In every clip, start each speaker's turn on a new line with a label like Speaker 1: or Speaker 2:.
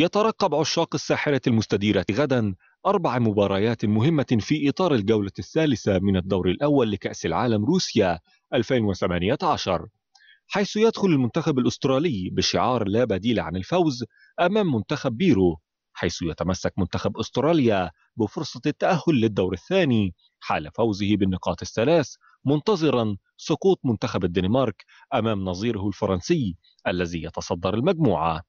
Speaker 1: يترقب عشاق الساحرة المستديرة غدا أربع مباريات مهمة في إطار الجولة الثالثة من الدور الأول لكأس العالم روسيا 2018 حيث يدخل المنتخب الأسترالي بشعار لا بديل عن الفوز أمام منتخب بيرو حيث يتمسك منتخب أستراليا بفرصة التأهل للدور الثاني حال فوزه بالنقاط الثلاث منتظرا سقوط منتخب الدنمارك أمام نظيره الفرنسي الذي يتصدر المجموعة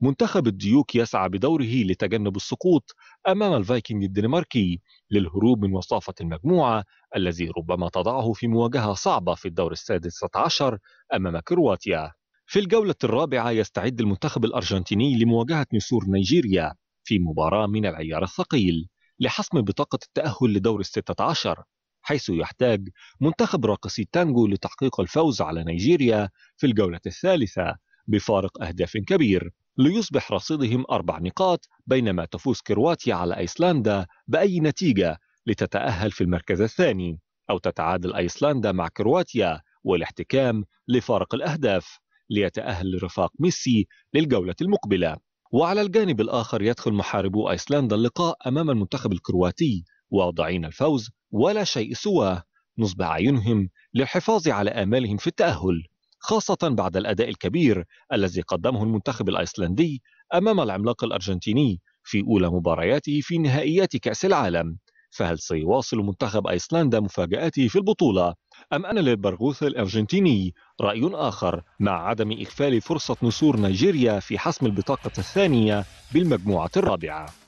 Speaker 1: منتخب الديوك يسعى بدوره لتجنب السقوط أمام الفايكنج الدنماركي للهروب من وصافة المجموعة الذي ربما تضعه في مواجهة صعبة في الدور السادس عشر أمام كرواتيا في الجولة الرابعة يستعد المنتخب الأرجنتيني لمواجهة نسور نيجيريا في مباراة من العيار الثقيل لحسم بطاقة التأهل لدور الستة عشر حيث يحتاج منتخب راقصي التانجو لتحقيق الفوز على نيجيريا في الجولة الثالثة بفارق أهداف كبير ليصبح رصيدهم أربع نقاط بينما تفوز كرواتيا على أيسلندا بأي نتيجة لتتأهل في المركز الثاني أو تتعادل أيسلندا مع كرواتيا والاحتكام لفارق الأهداف ليتأهل رفاق ميسي للجولة المقبلة وعلى الجانب الآخر يدخل محاربو أيسلندا اللقاء أمام المنتخب الكرواتي واضعين الفوز ولا شيء سواه نصب عينهم للحفاظ على آمالهم في التأهل خاصة بعد الأداء الكبير الذي قدمه المنتخب الأيسلندي أمام العملاق الأرجنتيني في أولى مبارياته في نهائيات كأس العالم فهل سيواصل منتخب أيسلندا مفاجآته في البطولة؟ أم أن للبرغوث الأرجنتيني رأي آخر مع عدم إخفال فرصة نسور نيجيريا في حسم البطاقة الثانية بالمجموعة الرابعة؟